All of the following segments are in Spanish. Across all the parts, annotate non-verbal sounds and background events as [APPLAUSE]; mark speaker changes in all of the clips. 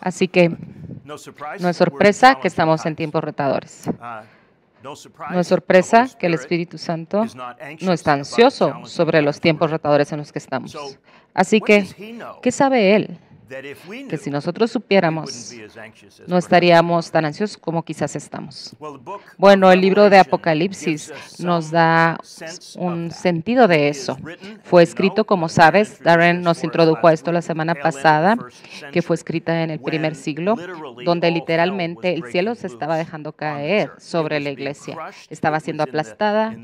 Speaker 1: Así que no es sorpresa que estamos en tiempos retadores.
Speaker 2: Uh, no es
Speaker 1: sorpresa que el Espíritu Santo no está ansioso sobre los tiempos retadores en los que estamos. Así que, ¿qué sabe Él que si nosotros supiéramos, no estaríamos tan ansiosos como quizás estamos. Bueno, el libro de Apocalipsis nos da un sentido de eso. Fue escrito, como sabes, Darren nos introdujo a esto la semana pasada, que fue escrita en el primer siglo, donde literalmente el cielo se estaba dejando caer sobre la iglesia. Estaba siendo aplastada,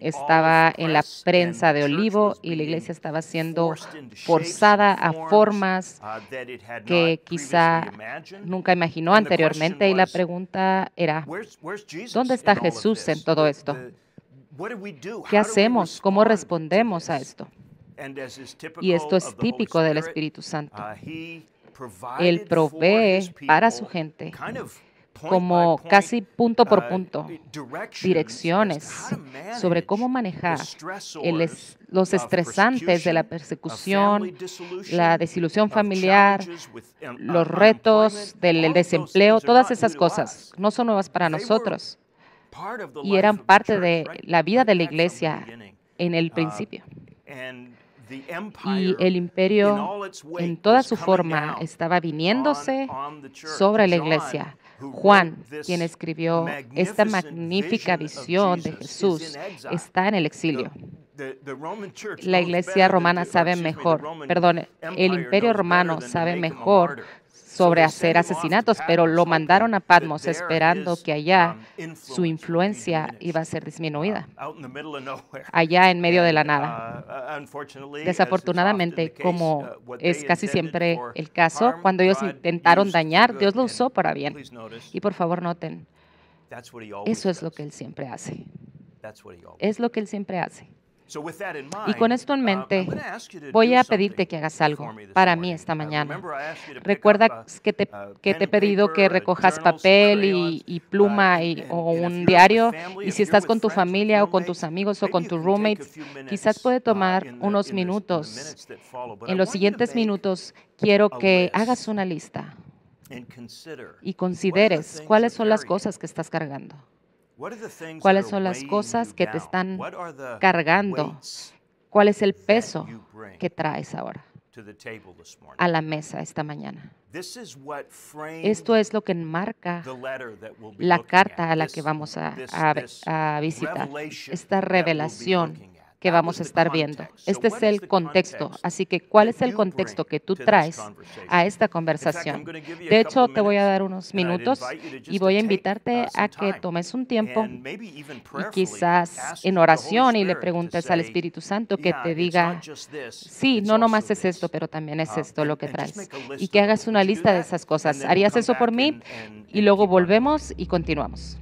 Speaker 1: estaba en la prensa de olivo y la iglesia estaba siendo forzada a formas que quizá nunca imaginó anteriormente y la pregunta era, ¿dónde está Jesús en todo esto? ¿Qué hacemos? ¿Cómo respondemos a esto? Y esto es típico del Espíritu Santo. Uh, Él provee para su gente como casi punto por uh, punto, direcciones sobre cómo manejar los estresantes de la persecución, la desilusión familiar, los retos del desempleo, todas esas cosas no son nuevas para nosotros
Speaker 2: y eran parte
Speaker 1: de la vida de la iglesia en el uh, principio. Y el imperio en toda su forma estaba viniéndose sobre la iglesia, Juan, quien escribió esta magnífica visión de Jesús, está en el exilio. La iglesia romana sabe mejor, perdón, el imperio romano sabe em mejor sobre hacer asesinatos, pero lo mandaron a Patmos esperando que allá su influencia iba a ser disminuida,
Speaker 2: allá en medio de la nada. Desafortunadamente, como es casi siempre el caso, cuando ellos intentaron dañar, Dios lo usó para bien. Y por favor noten, eso es
Speaker 1: lo que Él siempre hace. Es lo que Él siempre hace. Y con esto en um, mente, voy a pedirte que hagas algo para mí esta uh, mañana. Recuerda uh, que te, uh, he pedido que recojas papel y, pluma o un diario. Y si estás con tu familia o con tus amigos o con tus roommates, quizás puede tomar unos minutos. En los siguientes minutos, quiero que hagas una lista
Speaker 2: y consideres
Speaker 1: cuáles son las cosas que estás cargando cuáles son las cosas que te están cargando, cuál es el peso que traes ahora a la mesa esta mañana. Esto es lo que enmarca la carta a la que vamos a, visitar, esta revelación que vamos a estar viendo. Este es el contexto. Así que, ¿cuál es el contexto que tú traes a esta conversación? De hecho, te voy a dar unos minutos y voy a invitarte uh, a que tomes un tiempo y quizás en oración y le preguntes al Espíritu Santo que te diga, sí, no nomás es esto, pero también es um, esto lo que traes. Y que hagas una lista de esas cosas. ¿Harías eso por mí? Y luego volvemos y continuamos.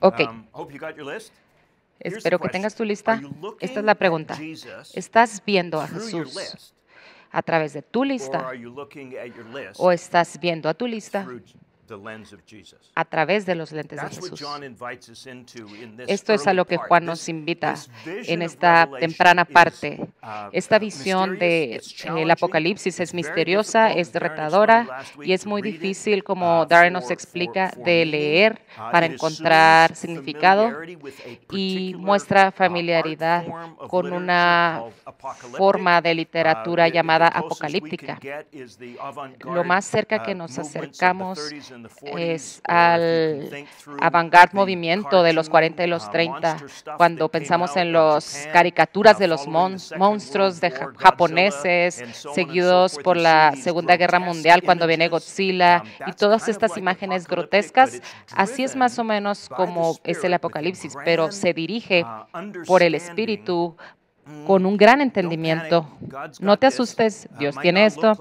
Speaker 2: Ok. Um, Espero que tengas tu lista. Esta es la pregunta. ¿Estás viendo a Jesús a través de tu lista? ¿O estás viendo a tu lista a través de los lentes de Jesús. Esto es a lo que Juan nos invita en esta temprana parte.
Speaker 1: Uh, esta visión del eh, Apocalipsis es misteriosa, es retadora y es muy difícil, como uh, Darren nos explica, de leer uh, para encontrar significado y muestra familiaridad con una forma de literatura llamada apocalíptica. Lo más cerca que nos acercamos es al avant movimiento de los 40 y uh, los 30, cuando pensamos en las caricaturas de uh, los monstruos japoneses, seguidos por la Segunda Guerra Mundial, cuando viene Godzilla, um, y todas estas imágenes grotescas, así es más o menos como es el Apocalipsis, pero se dirige uh, por el Espíritu con un gran entendimiento. No te asustes, uh, Dios tiene esto.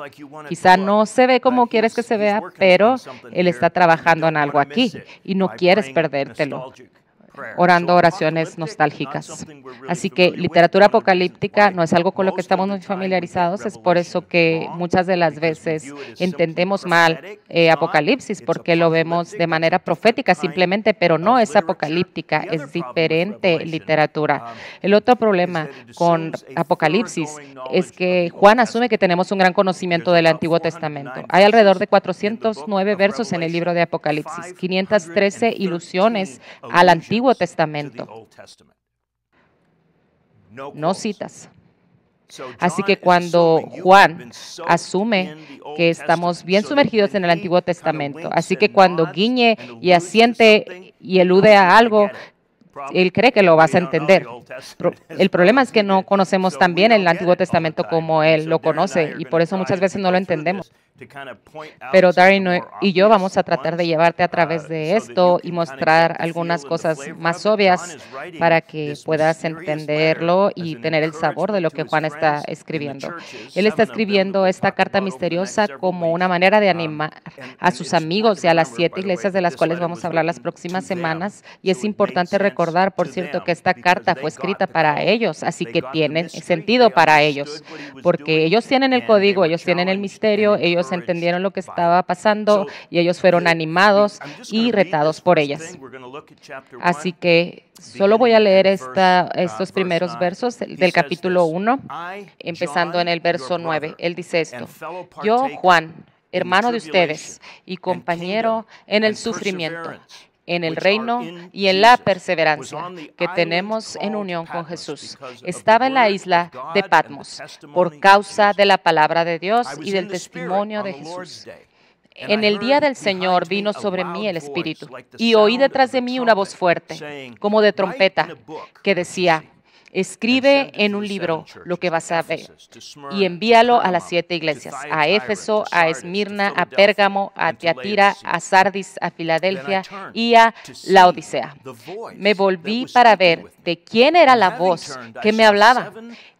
Speaker 1: Quizá no uh, se ve como quieres que se vea, pero Él está trabajando en algo aquí y no quieres perdértelo orando oraciones nostálgicas. Así que literatura apocalíptica no es algo con lo que estamos muy familiarizados, es por eso que muchas de las veces entendemos mal eh, Apocalipsis, porque lo vemos de manera profética simplemente, pero no es apocalíptica, es diferente literatura. Um, el otro problema con Apocalipsis es que Juan asume que tenemos un gran conocimiento del Antiguo Testamento. Hay alrededor de 409 versos en el libro de Apocalipsis, 513 ilusiones al Antiguo Testamento, no citas. Así que cuando Juan asume que estamos bien sumergidos en el Antiguo Testamento, así que cuando guiñe y asiente y elude a algo, él cree que lo vas a entender. [LAUGHS] El problema es que no conocemos tan bien el Antiguo Testamento como él lo conoce y por eso muchas veces no lo entendemos. Pero Darren e, y yo vamos a tratar de llevarte a uh, través de esto y mostrar algunas cosas más obvias para que puedas entenderlo y tener el sabor de lo que Juan está escribiendo. Él está escribiendo esta carta misteriosa como una manera de um, animar a sus amigos y a las siete iglesias de las cuales vamos a hablar las próximas semanas. Y es importante recordar, por cierto, que esta carta fue escrita para ellos, así que tiene sentido para ellos, porque ellos tienen el código, ellos tienen el misterio, ellos entendieron lo que estaba pasando y ellos fueron animados y retados por ellas. Así que solo voy a leer esta, uh, estos primeros versos del capítulo 1, empezando en el verso 9. Él dice esto, yo, Juan, hermano de ustedes y compañero en el sufrimiento en el reino y en la perseverancia que tenemos en unión con Jesús. Estaba en la isla de Patmos por causa de la palabra de Dios y del testimonio de Jesús. En el día del Señor vino sobre mí el Espíritu y oí detrás de mí una voz fuerte, como de trompeta, que decía, Escribe en un libro lo que vas a ver y envíalo a las siete iglesias, a Éfeso, a Esmirna, a Pérgamo, a Teatira, a Sardis, a Filadelfia y a Laodicea. Me volví para ver de quién era la voz que me hablaba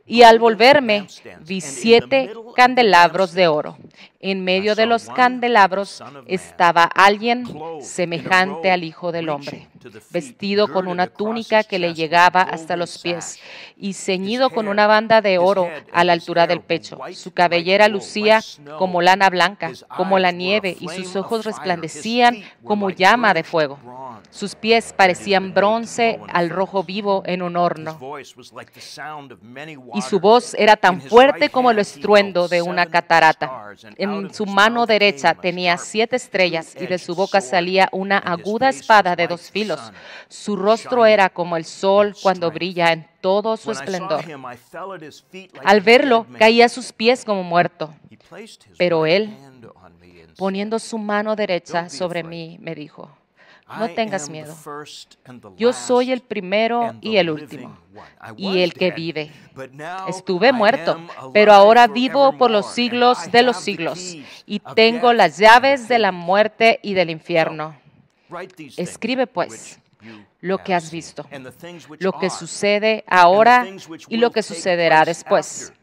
Speaker 1: y al volverme vi siete candelabros de oro en medio de los candelabros estaba alguien semejante al Hijo del Hombre, vestido con una túnica que le llegaba hasta los pies y ceñido con una banda de oro a la altura del pecho. Su cabellera lucía como lana blanca, como la nieve, y sus ojos resplandecían como llama de fuego. Sus pies parecían bronce al rojo vivo en un horno. Y su voz era tan fuerte como el estruendo de una catarata su mano derecha tenía siete estrellas y de su boca salía una aguda espada de dos filos. Su rostro era como el sol cuando brilla en todo su esplendor.
Speaker 2: Al verlo, caía a
Speaker 1: sus pies como muerto. Pero él, poniendo su mano derecha sobre mí, me dijo, no tengas miedo. Yo soy el primero y el último, y el que vive. Estuve muerto, pero ahora vivo por los siglos de los siglos, y tengo las llaves de la muerte y del infierno. Escribe pues lo que has visto, lo que sucede ahora y lo que sucederá después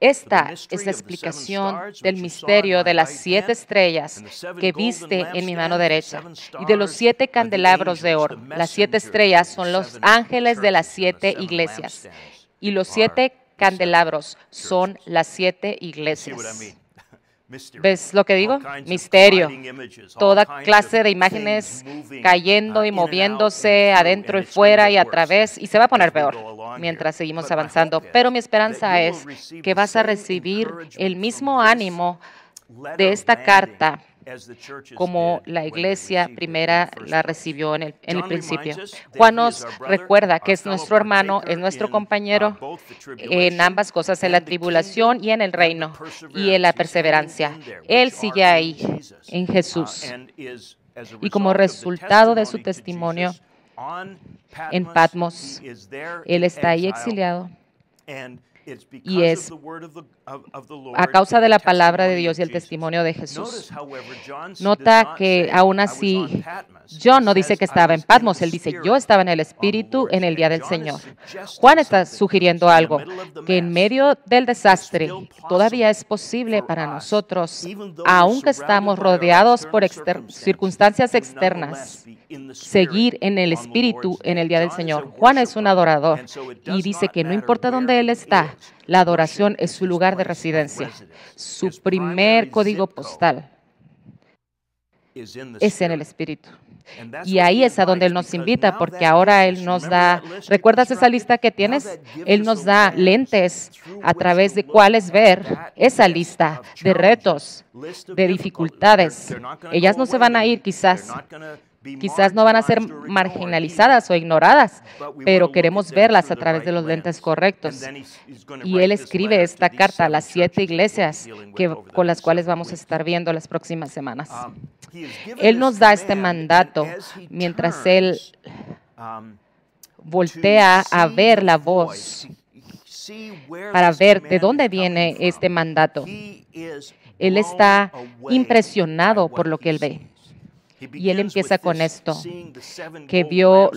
Speaker 1: esta es la explicación del misterio de las siete estrellas que viste en mi mano derecha y de los siete candelabros de oro. Las siete estrellas son los ángeles de las siete iglesias y los siete candelabros son las siete iglesias. ¿Ves lo que digo? Misterio. Toda clase de imágenes cayendo uh, y moviéndose adentro y fuera y a través, y se va a poner peor mientras seguimos avanzando. Pero mi esperanza es que vas a recibir el mismo ánimo de esta carta como la iglesia primera la recibió en el, principio. Juan nos recuerda que es nuestro hermano, es nuestro uh, compañero en ambas cosas, en la tribulación y en el reino y en la perseverancia. Él sigue ahí, en uh, Jesús. Y como resultado de su testimonio en Patmos, él está ahí exiliado
Speaker 2: y es a causa de la palabra de Dios y el testimonio de Jesús. Nota que
Speaker 1: aún así John no dice que estaba en Patmos, él dice, yo estaba en el Espíritu en el día del Señor. Juan está sugiriendo algo, que en medio del desastre todavía es posible para nosotros, aunque estamos rodeados por circunstancias externas, seguir en el Espíritu en el día del Señor. Juan es un adorador y dice que no importa dónde él está, la adoración es su lugar de residencia. Su primer código postal
Speaker 2: es en el
Speaker 1: Espíritu. Y ahí es a donde Él nos invita, porque ahora Él nos da, ¿recuerdas esa lista que tienes? Él nos da lentes a través de cuáles ver esa lista de retos, de dificultades. Ellas no se van a ir quizás, Quizás no van a ser marginalizadas o ignoradas, pero queremos verlas a través de los lentes correctos. Y él escribe esta carta a las siete iglesias que, con las cuales vamos a estar viendo las próximas semanas. Um, él nos da este mandato mientras él um, voltea a ver la voz para ver de dónde viene este mandato. Él está impresionado por lo que él ve. Y él empieza con esto, que vio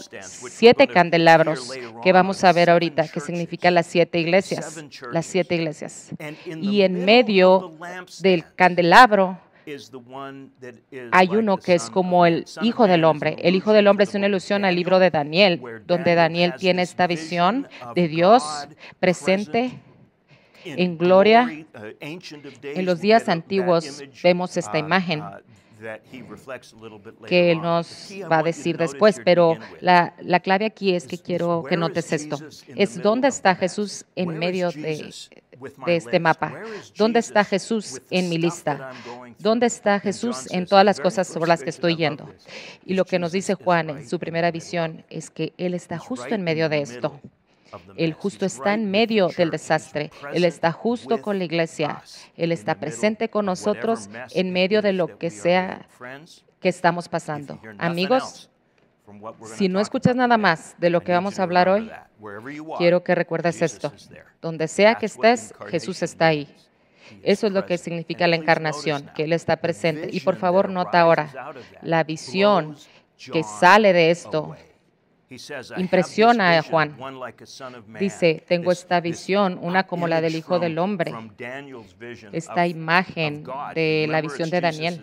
Speaker 1: siete candelabros, que vamos a ver ahorita, que significa las siete iglesias, las siete iglesias. Y en medio del candelabro hay uno que es como el Hijo del Hombre. El Hijo del Hombre es una ilusión al libro de Daniel, donde Daniel tiene esta visión de Dios presente en gloria. Uh, en los días antiguos vemos esta imagen
Speaker 2: que Él nos va a decir después, pero la,
Speaker 1: clave aquí es que quiero que notes esto. Es este dónde está Jesús en medio de, de este mapa. ¿Dónde está Jesús en mi lista? ¿Dónde está Jesús en todas las cosas sobre las que estoy yendo? Y lo que nos dice Juan en su primera visión es que Él está justo en medio de esto. El justo está en medio del desastre. Él está justo con la iglesia. Él está presente con nosotros en medio de lo que sea que estamos pasando. Amigos, si no escuchas nada más de lo que vamos a hablar hoy, quiero que recuerdes esto. Donde sea que estés, Jesús está ahí. Eso es lo que significa la encarnación, que Él está presente. Y por favor, nota ahora la visión que sale de esto Impresiona a Juan. Dice, tengo esta visión, una como la del Hijo del Hombre, esta imagen de la visión de Daniel,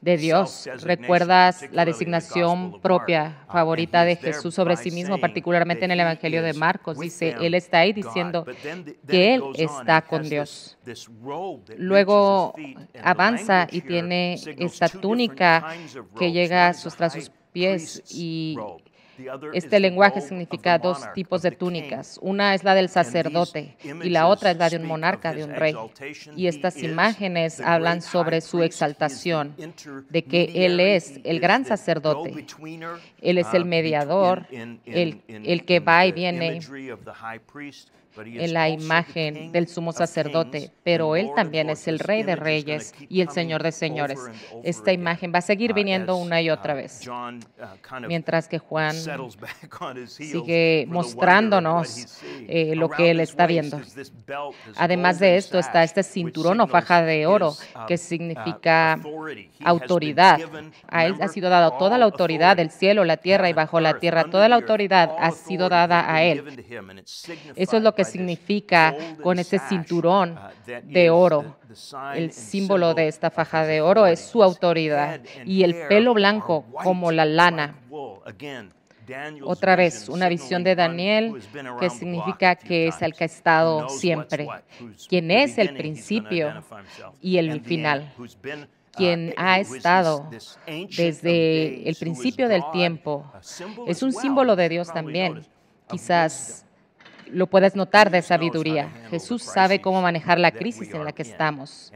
Speaker 1: de Dios. ¿Recuerdas la designación propia, uh, favorita de Jesús sobre sí mismo, particularmente en el Evangelio de Marcos? Dice, Él está ahí diciendo que Él está con Dios. Luego avanza y tiene esta túnica que llega hasta sus pies y este lenguaje significa dos tipos de túnicas. Una es la del sacerdote y la otra es la de un monarca, de un rey. Y estas imágenes hablan sobre su exaltación, de que Él es el gran sacerdote, Él es el uh, mediador, el, que va y viene
Speaker 2: en la imagen del sumo sacerdote,
Speaker 1: pero Él también es el Rey de Reyes y el Señor de Señores. Esta imagen va a seguir uh, viniendo una y otra uh, vez, uh, mientras que Juan [LAUGHS] sigue mostrándonos eh, lo que Él está viendo. Además de esto está este cinturón o faja de oro, que significa autoridad. A Él ha sido dada toda la autoridad del cielo, la tierra y bajo la tierra. Toda la autoridad ha sido dada a Él. Eso es lo que significa con este cinturón uh, de oro. El símbolo de esta faja de oro es su autoridad y el pelo blanco como la lana.
Speaker 2: Otra vez, una visión de Daniel que significa
Speaker 1: que es el que ha estado siempre, quien es el principio y el final, uh, quien ha estado desde el principio del tiempo. Es un símbolo de Dios también, quizás lo puedes notar de sabiduría. Jesús sabe cómo manejar la crisis en la que estamos.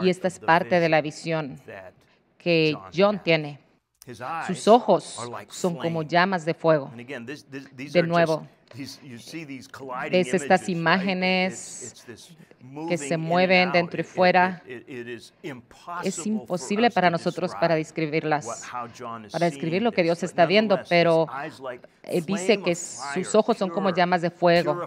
Speaker 2: Y esta es parte de la visión
Speaker 1: que John tiene. Sus ojos son como llamas de fuego. De nuevo, eh, ves estas imágenes que se mueven dentro y fuera.
Speaker 2: Es imposible para nosotros para describirlas, para describir lo que Dios está viendo, pero eh, dice que
Speaker 1: sus ojos son como llamas de fuego,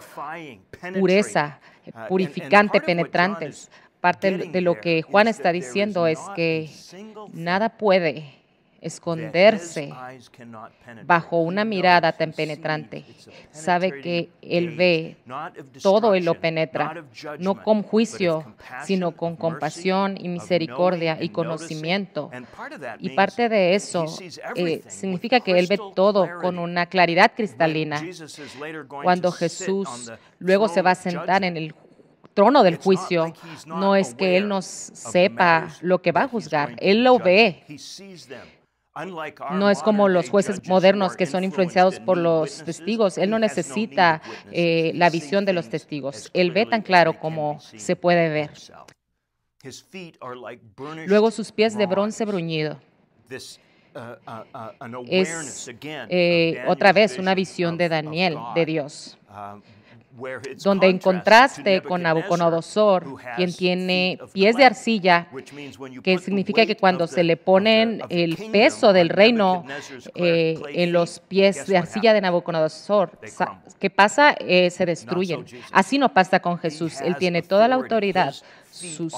Speaker 2: pureza, uh, purificante,
Speaker 1: penetrantes. Parte de lo que Juan está diciendo es que nada puede esconderse
Speaker 2: bajo una mirada tan penetrante. Sabe que
Speaker 1: Él ve, todo y lo penetra, no con juicio, sino con compasión y misericordia y conocimiento. Y parte de eso eh, significa que Él ve todo con una claridad cristalina. Cuando Jesús luego se va a sentar en el trono del juicio. No es que Él no sepa lo que va a juzgar, Él lo ve. No es como los jueces modernos que son influenciados por los testigos. Él no necesita eh, la visión de los testigos. Él ve tan claro como se puede ver.
Speaker 2: Luego sus pies de
Speaker 1: bronce bruñido.
Speaker 2: Uh, uh,
Speaker 1: uh, es eh, otra vez una visión de Daniel, de Dios donde en contraste con Nabucodonosor, quien tiene pies de arcilla, que significa que cuando se le ponen el peso del reino eh, en los pies de arcilla de Nabucodonosor, ¿qué pasa? Eh, se destruyen. Así no pasa con Jesús. Él tiene toda la autoridad sus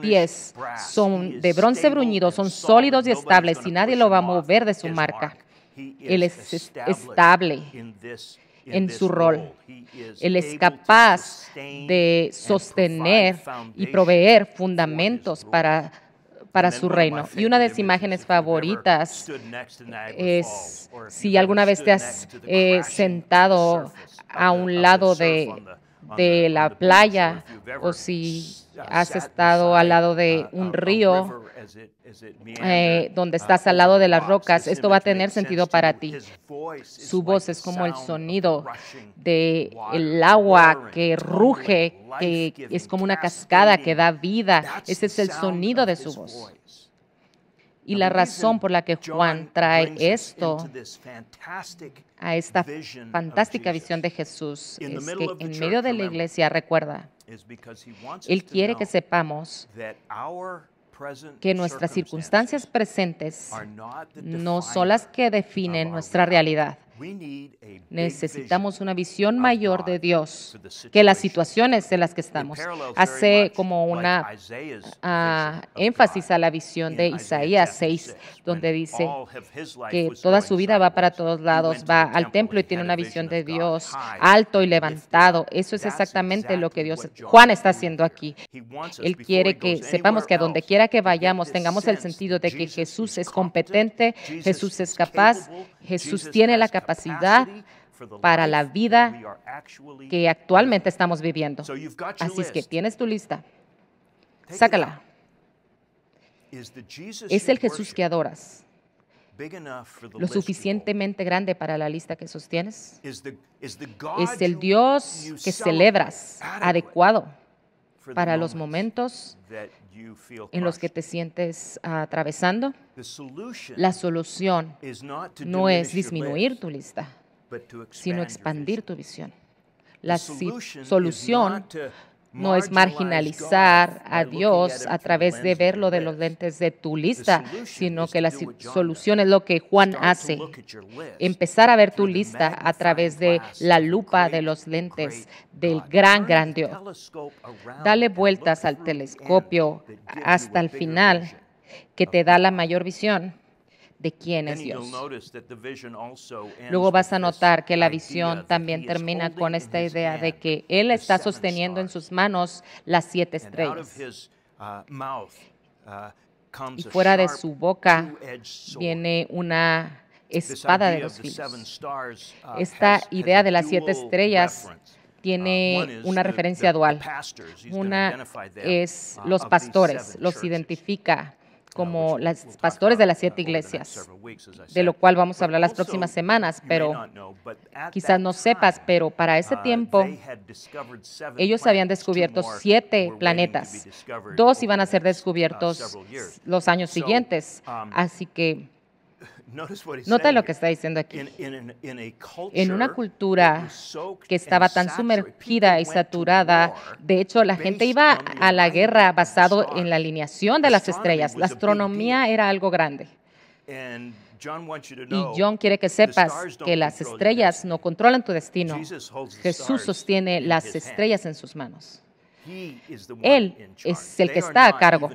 Speaker 1: pies son de bronce bruñido, son sólidos y estables y nadie lo va a mover de su marca. Él es estable en su rol. Él es capaz de sostener y proveer fundamentos para para su reino. Y una de las imágenes favoritas es si alguna vez te has eh, sentado a un lado de de la playa o si has estado al lado de uh, un río
Speaker 2: eh, donde uh, estás al lado de las rocas, esto va a tener sentido para ti.
Speaker 1: Su voz es como el sonido del el agua que ruge, que es como una cascada que da vida. Ese es el sonido de su voz. Y la razón por la que Juan trae esto
Speaker 2: a esta fantástica visión de Jesús es que en medio de la iglesia, recuerda,
Speaker 1: Él quiere que sepamos que nuestras circunstancias presentes no son las que definen nuestra realidad. Necesitamos una visión mayor de Dios que las situaciones en las que estamos. Hace como una ah, énfasis a la visión de Isaías 6, donde dice que toda su vida va para todos lados, va al templo y tiene una visión de Dios alto y levantado. Eso es exactamente lo que Dios, Juan está haciendo aquí. Él quiere que sepamos que a donde quiera que vayamos tengamos el sentido de que Jesús es competente, Jesús es capaz, Jesús tiene la capacidad para la vida que actualmente estamos viviendo. Así es que tienes tu lista. Sácala.
Speaker 2: Es el Jesús que adoras lo
Speaker 1: suficientemente grande para la lista que sostienes? ¿Es el Dios que celebras adecuado para los momentos en los que te sientes atravesando, la solución no es disminuir tu lista, sino expandir tu visión. La solución no es marginalizar a Dios a través de verlo de los pues. lentes de tu lista, sino que la solución es lo que Juan hace, empezar a ver tu lista a través de la lupa de los lentes del gran, gran Dios. Dale vueltas al telescopio hasta el final que te da la mayor visión de quién es Dios.
Speaker 2: Luego vas a notar que la visión también
Speaker 1: termina con esta idea de que Él está sosteniendo en sus manos las siete estrellas.
Speaker 2: Uh, uh, y fuera de su boca viene
Speaker 1: una espada de dos filos. Uh, esta idea de las siete estrellas tiene una referencia dual. Una es los pastores, los identifica como los pastores de las siete iglesias, de lo cual vamos a hablar las próximas semanas, pero quizás no sepas, pero para ese uh, tiempo ellos habían descubierto siete planetas, dos iban a ser uh, descubiertos los años siguientes, um, así que
Speaker 2: [LAUGHS] Nota lo que está diciendo aquí.
Speaker 1: En una cultura que estaba tan sumergida y saturada, de hecho la gente iba a la guerra basado en la alineación de las estrellas. La astronomía era algo grande.
Speaker 2: Y John quiere que sepas que las estrellas no
Speaker 1: controlan tu destino. Jesús sostiene las estrellas en sus manos.
Speaker 2: Él es el que está a cargo.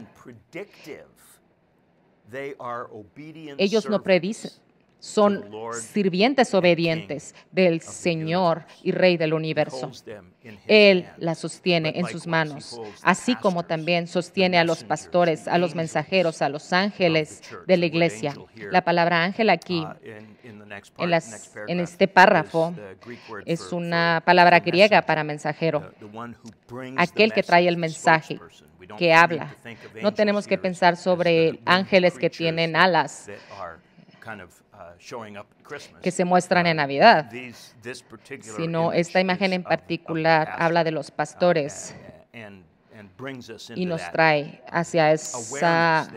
Speaker 2: Ellos no predicen, son
Speaker 1: sirvientes obedientes del Señor y Rey del universo. Él la sostiene en sus manos, así como también sostiene a los pastores, a los mensajeros, a los ángeles de la iglesia. La palabra ángel aquí, uh,
Speaker 2: en, en este párrafo, es una
Speaker 1: palabra griega para mensajero, aquel que trae el mensaje que habla. No tenemos que pensar sobre ángeles que tienen alas
Speaker 2: Uh, que se muestran en Navidad, uh, sino esta imagen
Speaker 1: en particular habla de los pastores
Speaker 2: uh, y nos trae hacia esa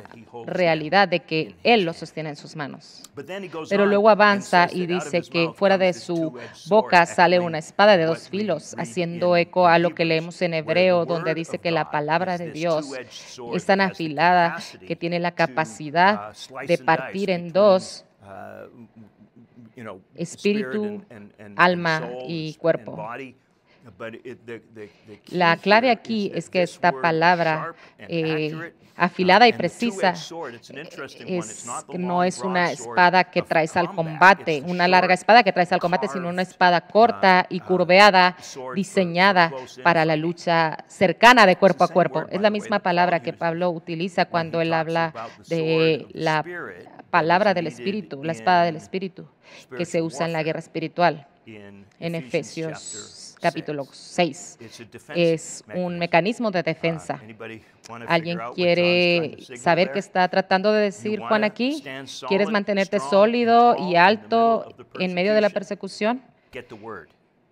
Speaker 2: realidad
Speaker 1: de que Él los sostiene en sus manos. Pero luego avanza y dice que fuera de su boca sale una espada de dos filos, haciendo eco a lo que leemos en hebreo, donde dice que la palabra de Dios es tan afilada que tiene la capacidad de partir en dos
Speaker 2: Uh, espíritu, alma y cuerpo. La clave aquí es que esta palabra eh, afilada y uh, precisa eh, no es una espada que traes al
Speaker 1: combate, una larga espada que traes al combate, sino una espada uh, corta y uh, curveada, diseñada para la lucha cercana de cuerpo a cuerpo. Es la misma palabra que Pablo utiliza cuando él habla de la palabra del Espíritu, la espada del Espíritu, que se usa en la guerra espiritual en Efesios capítulo 6. Es un mecanismo de defensa. Uh, ¿Alguien quiere saber qué está tratando de decir Juan aquí? ¿Quieres mantenerte sólido y alto en medio de la persecución?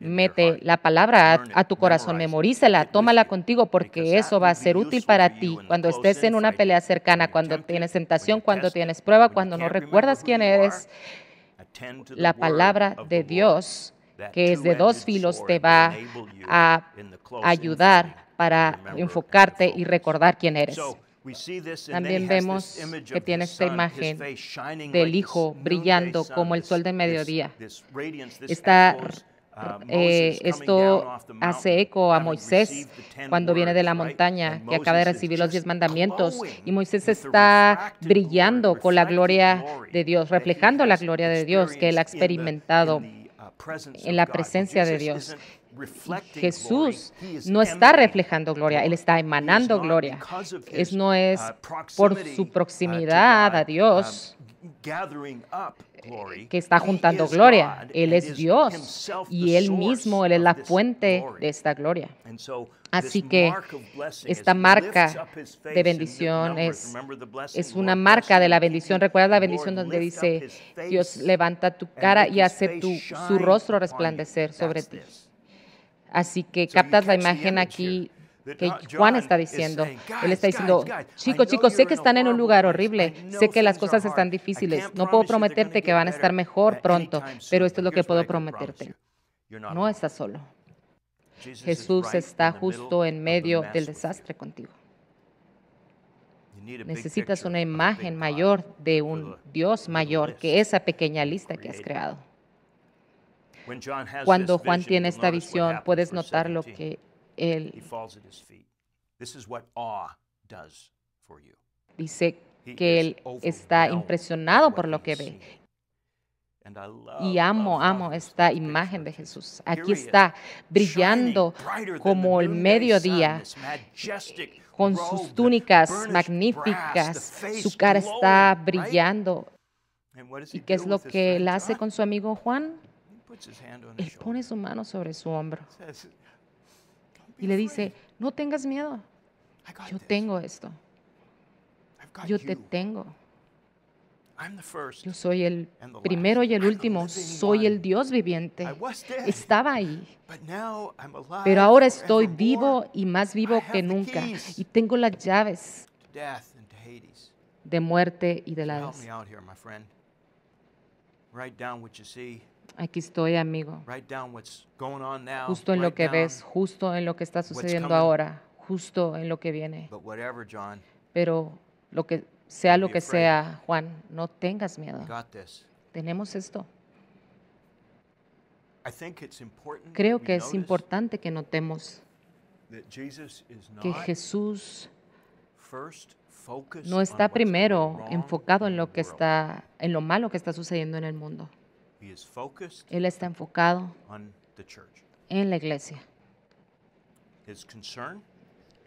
Speaker 1: Mete la palabra a, tu corazón, memorízala, tómala contigo, porque eso va a ser útil para ti cuando estés en una pelea cercana, cuando tienes tentación, cuando tienes prueba, cuando no recuerdas quién eres.
Speaker 2: La palabra
Speaker 1: de Dios que es de dos filos, te va a ayudar para enfocarte y recordar quién eres. También vemos que tiene esta imagen del Hijo brillando como el sol de mediodía. Está uh, eh, esto hace eco a Moisés cuando viene de la montaña, que acaba de recibir los diez mandamientos, y Moisés está brillando con la gloria de Dios, reflejando la gloria de Dios que él ha experimentado en la presencia de Dios.
Speaker 2: Jesús no está
Speaker 1: reflejando gloria, Él está emanando gloria. Es, no es uh, por su uh, proximidad a Dios um,
Speaker 2: eh,
Speaker 1: que está juntando gloria. Él es Dios y Él mismo, Él es la fuente de esta gloria. Así que esta marca de bendición es, una marca de la bendición. Recuerda la bendición donde dice, Dios levanta tu cara y hace tu, su rostro resplandecer sobre ti. Así que captas la imagen aquí que Juan está diciendo. Él está diciendo, chicos, chicos, sé que están en un lugar horrible, sé que las cosas están difíciles, no puedo prometerte que van a estar mejor pronto, pero esto es lo que puedo prometerte. No estás solo. Jesús está justo en medio del desastre contigo.
Speaker 2: Necesitas
Speaker 1: una imagen mayor de un Dios mayor que esa pequeña lista que has creado.
Speaker 2: Cuando Juan tiene esta visión, puedes notar lo que él
Speaker 1: dice que él está impresionado por lo que ve. Y amo, amo esta imagen de Jesús. Aquí está brillando como el mediodía con sus túnicas magníficas. Su cara está brillando. ¿Y qué es lo que él hace con su amigo Juan? Él pone su mano sobre su hombro y le dice, no tengas miedo, yo tengo esto, yo te tengo.
Speaker 2: Yo soy el primero y el último, soy
Speaker 1: el Dios viviente. Estaba ahí, pero ahora estoy vivo y más vivo que nunca y tengo las llaves de muerte y de la Hades. Aquí estoy, amigo.
Speaker 2: Justo en lo que ves,
Speaker 1: justo en lo que está sucediendo ahora, justo en lo que viene. Pero lo que sea lo que sea, Juan, no tengas miedo. Tenemos esto.
Speaker 2: Creo que es
Speaker 1: importante que notemos
Speaker 2: que Jesús no está primero
Speaker 1: enfocado en lo que está en lo malo que está sucediendo en el mundo.
Speaker 2: Él está enfocado
Speaker 1: en la iglesia.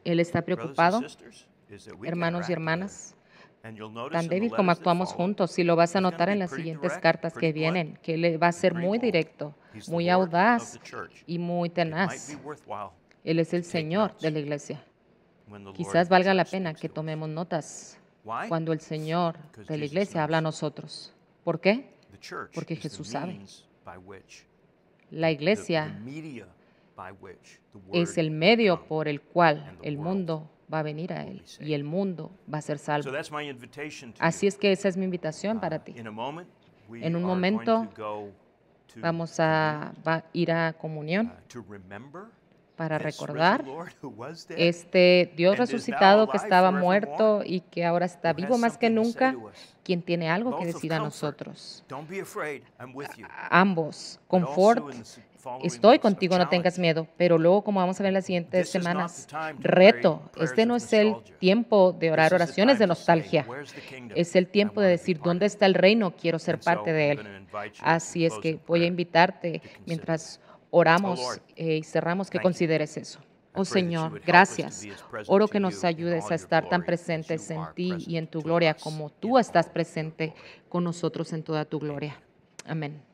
Speaker 2: Él está preocupado, hermanos y hermanas,
Speaker 1: tan débil como actuamos juntos. Si lo vas a notar en las siguientes cartas que vienen, que él va a ser muy directo, muy audaz y muy tenaz. Él es el Señor de la iglesia. Quizás valga la pena que tomemos notas cuando el Señor de la iglesia habla a nosotros. ¿Por qué? porque Jesús sabe.
Speaker 2: La iglesia
Speaker 1: es el medio por el cual el mundo va a venir a Él y el mundo va a ser salvo. Así es que esa es mi invitación para uh, ti.
Speaker 2: En un momento vamos
Speaker 1: a ir a comunión
Speaker 2: uh, para recordar este Dios resucitado que estaba muerto
Speaker 1: y que ahora está vivo más que nunca, quien tiene algo que decir a nosotros. ambos, confort, estoy contigo, no tengas miedo, pero luego, como vamos a ver en las siguientes semanas, reto, este no es el tiempo de orar oraciones de nostalgia, es el tiempo de decir, ¿dónde está el reino? Quiero ser parte de él. Así es que voy a invitarte mientras Oramos oh, eh, y cerramos que consideres eso. Oh Señor, gracias. Oro que nos ayudes a estar tan presentes en ti y en tu gloria como tú estás presente con nosotros en toda tu gloria. Amén.